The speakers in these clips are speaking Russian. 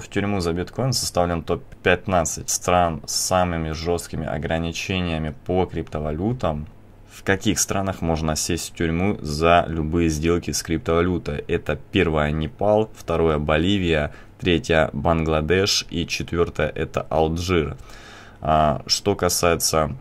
В тюрьму за биткоин составлен топ-15 стран с самыми жесткими ограничениями по криптовалютам. В каких странах можно сесть в тюрьму за любые сделки с криптовалютой? Это первое Непал, второе Боливия, третье Бангладеш и четвертое это Алжир. А, что касается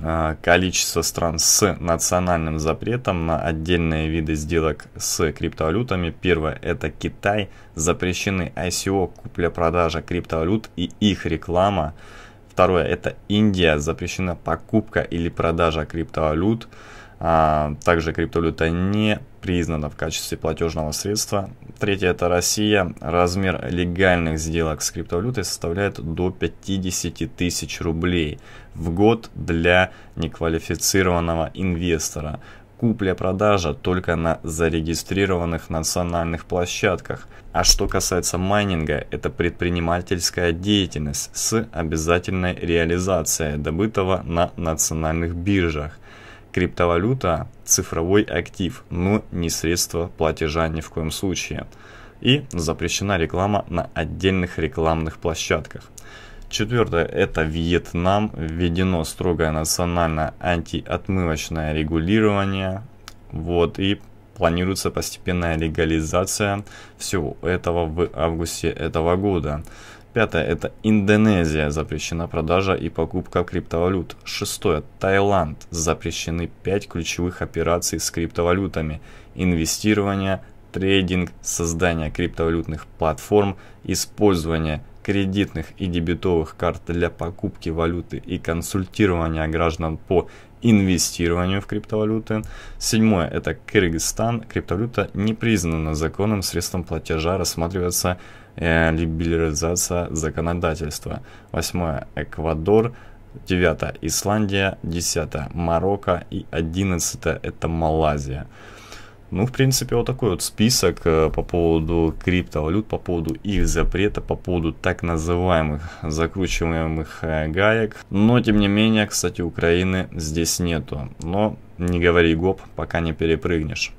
Э, количество стран с национальным запретом на отдельные виды сделок с криптовалютами. Первое – это Китай. Запрещены ICO, купля-продажа криптовалют и их реклама. Второе – это Индия. Запрещена покупка или продажа криптовалют. А, также криптовалюта не признана в качестве платежного средства. Третье – это Россия. Размер легальных сделок с криптовалютой составляет до 50 тысяч рублей в год для неквалифицированного инвестора. Купля-продажа только на зарегистрированных национальных площадках. А что касается майнинга, это предпринимательская деятельность с обязательной реализацией добытого на национальных биржах – Криптовалюта – цифровой актив, но не средство платежа ни в коем случае. И запрещена реклама на отдельных рекламных площадках. Четвертое – это Вьетнам. Введено строгое национальное антиотмывочное регулирование. Вот, и планируется постепенная легализация всего этого в августе этого года. Пятое – это Индонезия, запрещена продажа и покупка криптовалют. Шестое – Таиланд, запрещены 5 ключевых операций с криптовалютами. Инвестирование, трейдинг, создание криптовалютных платформ, использование кредитных и дебетовых карт для покупки валюты и консультирования граждан по инвестированию в криптовалюты. Седьмое – это Кыргызстан. Криптовалюта не признана законным средством платежа, рассматривается э, либерализация законодательства. Восьмое – Эквадор. Девятое – Исландия. Десятое – Марокко. И одиннадцатое – это Малайзия. Ну, в принципе, вот такой вот список э, по поводу криптовалют, по поводу их запрета, по поводу так называемых закручиваемых э, гаек. Но, тем не менее, кстати, Украины здесь нету. Но не говори гоп, пока не перепрыгнешь.